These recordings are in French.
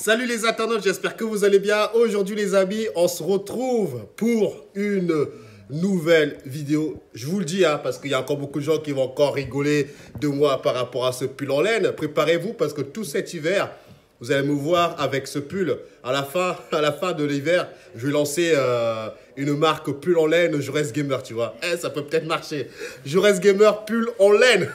Salut les internautes, j'espère que vous allez bien. Aujourd'hui les amis, on se retrouve pour une nouvelle vidéo. Je vous le dis, hein, parce qu'il y a encore beaucoup de gens qui vont encore rigoler de moi par rapport à ce pull en laine. Préparez-vous parce que tout cet hiver, vous allez me voir avec ce pull. À la fin, à la fin de l'hiver, je vais lancer euh, une marque pull en laine Jurès Gamer, tu vois. Eh, ça peut peut-être marcher. Jurès Gamer pull en laine.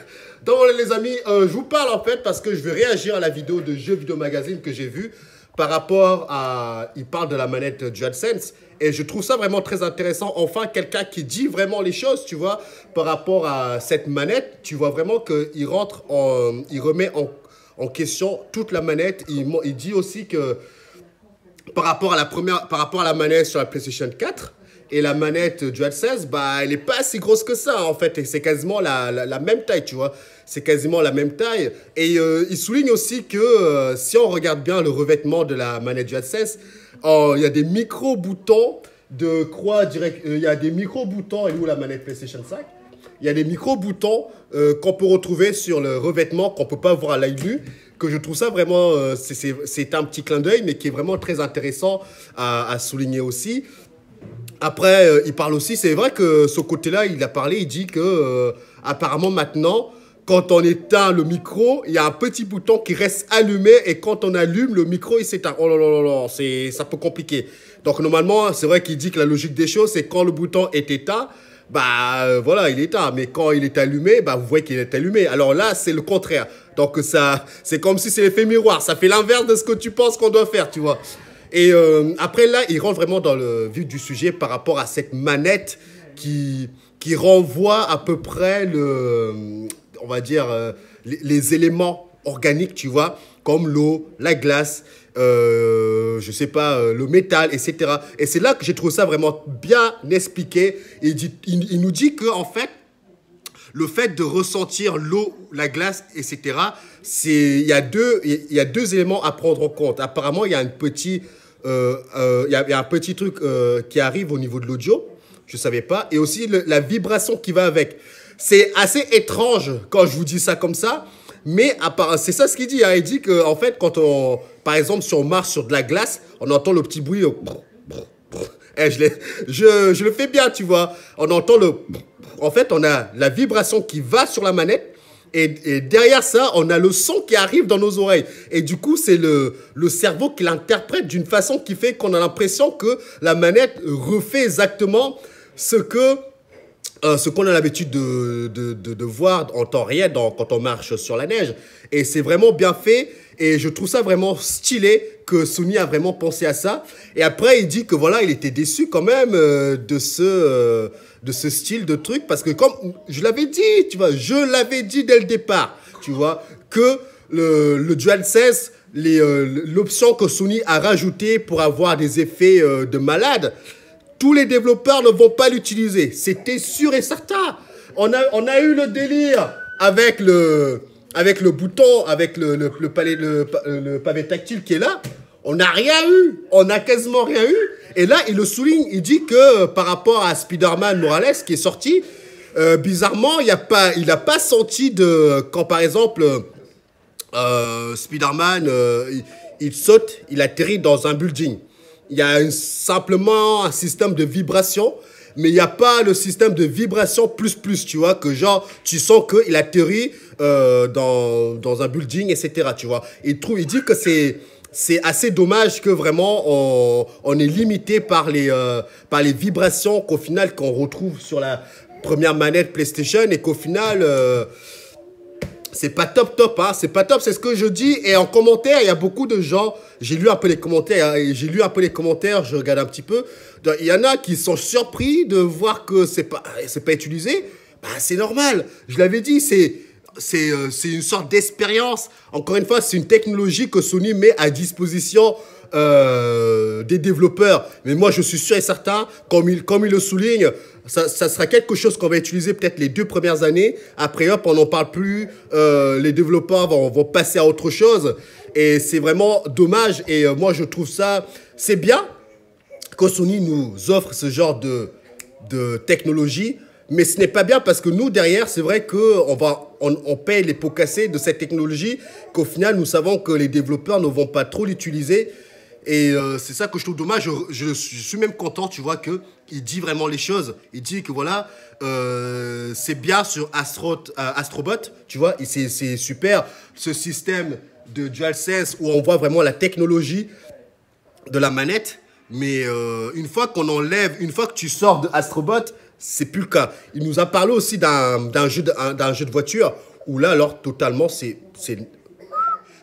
Donc les amis, euh, je vous parle en fait parce que je vais réagir à la vidéo de Jeux Vidéo Magazine que j'ai vue par rapport à... Il parle de la manette DualSense. Et je trouve ça vraiment très intéressant. Enfin, quelqu'un qui dit vraiment les choses, tu vois, par rapport à cette manette. Tu vois vraiment qu'il rentre Il remet en, question toute la manette. Il, il dit aussi que par rapport à la première... Par rapport à la manette sur la PlayStation 4 et la manette DualSense, bah, elle n'est pas si grosse que ça, en fait. c'est quasiment la, la, même taille, tu vois. C'est quasiment la même taille. Et euh, il souligne aussi que euh, si on regarde bien le revêtement de la manette DualSense, oh, il y a des micro-boutons de croix direct. Euh, il y a des micro-boutons. Et où la manette PlayStation 5 Il y a des micro-boutons qu'on peut retrouver sur le revêtement qu'on ne peut pas voir à l'œil nu que je trouve ça vraiment, c'est un petit clin d'œil, mais qui est vraiment très intéressant à, à souligner aussi. Après, euh, il parle aussi, c'est vrai que ce côté-là, il a parlé, il dit que euh, apparemment maintenant, quand on éteint le micro, il y a un petit bouton qui reste allumé et quand on allume, le micro, il s'éteint. Oh là là là là, c'est ça peut compliquer. Donc normalement, c'est vrai qu'il dit que la logique des choses, c'est quand le bouton est éteint, bah euh, voilà, il est éteint. Mais quand il est allumé, bah vous voyez qu'il est allumé. Alors là, c'est le contraire. Donc ça, c'est comme si c'est l'effet miroir. Ça fait l'inverse de ce que tu penses qu'on doit faire, tu vois. Et euh, après là, il rentre vraiment dans le vif du sujet par rapport à cette manette qui, qui renvoie à peu près le, on va dire, euh, les, éléments organiques, tu vois, comme l'eau, la glace, euh, je sais pas, euh, le métal, etc. Et c'est là que j'ai trouvé ça vraiment bien expliqué. Il, il, nous dit que en fait, le fait de ressentir l'eau, la glace, etc. C'est il y a deux il y a deux éléments à prendre en compte. Apparemment, il y a un petit il euh, euh, y, a un petit truc euh, qui arrive au niveau de l'audio. Je ne savais pas. Et aussi la vibration qui va avec. C'est assez étrange quand je vous dis ça comme ça. Mais c'est ça ce qu'il dit. Hein. Il dit que en fait, quand on, par exemple, si on marche sur de la glace, on entend le petit bruit. Eh, je, je, le fais bien, tu vois. On entend le. En fait, on a la vibration qui va sur la manette et, derrière ça, on a le son qui arrive dans nos oreilles. Et du coup, c'est le, le cerveau qui l'interprète d'une façon qui fait qu'on a l'impression que la manette refait exactement ce que euh, ce qu'on a l'habitude de, de, de, voir en temps réel quand on marche sur la neige. Et c'est vraiment bien fait. Et je trouve ça vraiment stylé que Sony a vraiment pensé à ça. Et après, il dit que voilà, il était déçu quand même euh, de ce euh, de ce style de truc parce que comme je l'avais dit, tu vois, je l'avais dit dès le départ, tu vois, que le, le DualSense l'option que Sony a rajoutée pour avoir des effets de malade, tous les développeurs ne vont pas l'utiliser. C'était sûr et certain. On a, eu le délire avec le, avec le bouton, avec le, palais, le, pavé tactile qui est là. On n'a rien eu. On n'a quasiment rien eu. Et là, il le souligne. Il dit que euh, par rapport à Spider-Man Morales qui est sorti, euh, bizarrement, il n'a pas, senti de. Quand par exemple, euh, Spider-Man, il, saute, il atterrit dans un building. Il y a simplement un système de vibration, mais il n'y a pas le système de vibration plus plus, tu vois, que genre, tu sens qu'il atterrit euh, dans, dans un building, etc., tu vois. Il, trouve, il dit que c'est c'est assez dommage que vraiment on, on est limité par les, euh, par les vibrations qu'au final qu'on retrouve sur la première manette PlayStation et qu'au final... Euh, c'est pas top top, hein. c'est pas top, c'est ce que je dis. Et en commentaire, il y a beaucoup de gens, j'ai lu un peu les commentaires, hein, j'ai lu un peu les commentaires, je regarde un petit peu. il y en a qui sont surpris de voir que c'est pas, c'est pas utilisé. Bah, c'est normal, je l'avais dit, c'est, c'est, euh, une sorte d'expérience. Encore une fois, c'est une technologie que Sony met à disposition euh, des développeurs. Mais moi, je suis sûr et certain, comme il, comme il le souligne, ça, sera quelque chose qu'on va utiliser peut-être les deux premières années. Après, hop, on n'en parle plus. Euh, les développeurs vont, passer à autre chose. Et c'est vraiment dommage. Et euh, moi, je trouve ça... C'est bien que Sony nous offre ce genre de, technologie. Mais ce n'est pas bien parce que nous, derrière, c'est vrai qu'on va, on, paye les pots cassés de cette technologie qu'au final, nous savons que les développeurs ne vont pas trop l'utiliser et euh, c'est ça que je trouve dommage. Je, suis même content, tu vois, qu'il dit vraiment les choses. Il dit que voilà, euh, c'est bien sur Astro, euh, Astrobot, tu vois, c'est super ce système de DualSense où on voit vraiment la technologie de la manette. Mais une fois qu'on enlève, une fois que tu sors de Astrobot, c'est plus le cas. Il nous a parlé aussi d'un jeu, jeu de voiture où là, alors, totalement, c'est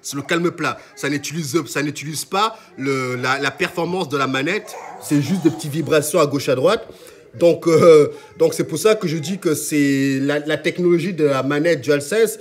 c'est le calme plat. Ça n'utilise, ça n'utilise pas la, performance de la manette. C'est juste des petites vibrations à gauche à droite. Donc, euh, donc c'est pour ça que je dis que c'est la, technologie de la manette DualSense.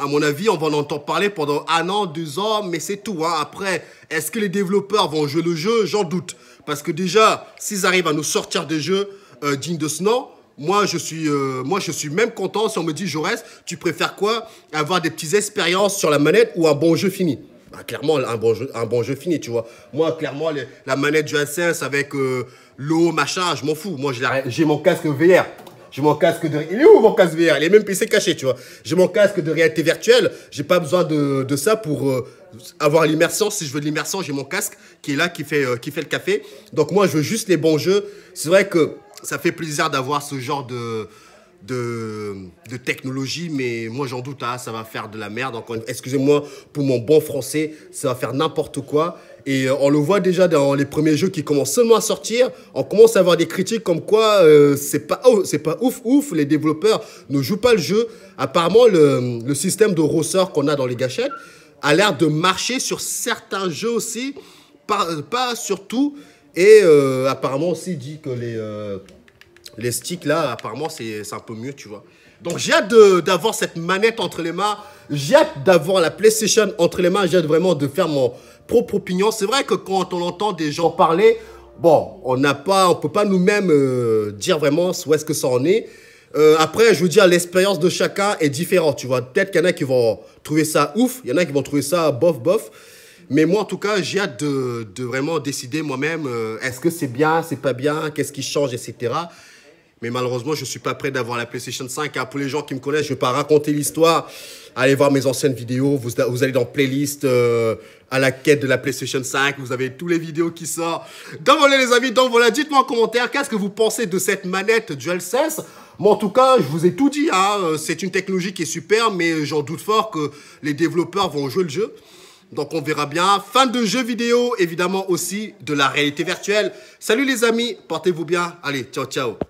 À mon avis, on va en entendre parler pendant un an, deux ans, mais c'est tout. Hein. Après, est-ce que les développeurs vont jouer le jeu J'en doute. Parce que déjà, s'ils arrivent à nous sortir des jeux euh, dignes de ce nom, moi, je suis, euh, moi, je suis même content si on me dit reste. tu préfères quoi Avoir des petites expériences sur la manette ou un bon jeu fini bah, clairement, un bon, jeu, un bon jeu fini, tu vois. Moi, clairement, la manette du s avec euh, l'eau, machin, je m'en fous. Moi, j'ai mon casque VR. J'ai mon casque de... Il est où mon casque VR Il est même PC caché, tu vois. J'ai mon casque de réalité virtuelle. J'ai pas besoin de, de ça pour euh, avoir l'immersion. Si je veux de l'immersion, j'ai mon casque qui est là, qui fait, qui fait le café. Donc moi, je veux juste les bons jeux. C'est vrai que ça fait plaisir d'avoir ce genre de, de, technologie, mais moi j'en doute, hein, ça va faire de la merde. Donc, excusez-moi pour mon bon français, ça va faire n'importe quoi. Et euh, on le voit déjà dans les premiers jeux qui commencent seulement à sortir, on commence à avoir des critiques comme quoi euh, c'est pas, oh, c'est pas ouf, ouf, les développeurs ne jouent pas le jeu. Apparemment, le, le système de ressort qu'on a dans les gâchettes a l'air de marcher sur certains jeux aussi, pas, euh, pas surtout et euh, apparemment aussi, il dit que les, euh, les sticks là, apparemment, c'est un peu mieux, tu vois. Donc j'ai hâte d'avoir cette manette entre les mains. J'ai hâte d'avoir la PlayStation entre les mains. J'ai hâte vraiment de faire mon propre opinion. C'est vrai que quand on entend des gens parler, bon, on n'a pas, on peut pas nous-mêmes euh, dire vraiment où est-ce que ça en est. après, je veux dire, l'expérience de chacun est différente, tu vois. Peut-être qu'il y en a qui vont trouver ça ouf, il y en a qui vont trouver ça bof, bof. Mais moi, en tout cas, j'ai hâte de, de, vraiment décider moi-même euh, est-ce que c'est bien, c'est pas bien, qu'est-ce qui change, etc. Mais malheureusement, je ne suis pas prêt d'avoir la PlayStation 5. Hein. Pour les gens qui me connaissent, je ne vais pas raconter l'histoire. Allez voir mes anciennes vidéos. Vous, allez dans playlist euh, à la quête de la PlayStation 5. Vous avez tous les vidéos qui sortent. Donc voilà les amis, donc voilà, dites-moi en commentaire qu'est-ce que vous pensez de cette manette DualSense. Moi, en tout cas, je vous ai tout dit. Hein. Euh, c'est une technologie qui est super, mais j'en doute fort que les développeurs vont jouer le jeu. Donc on verra bien. Fin de jeux vidéo, évidemment aussi de la réalité virtuelle. Salut les amis, portez-vous bien. Allez, ciao, ciao.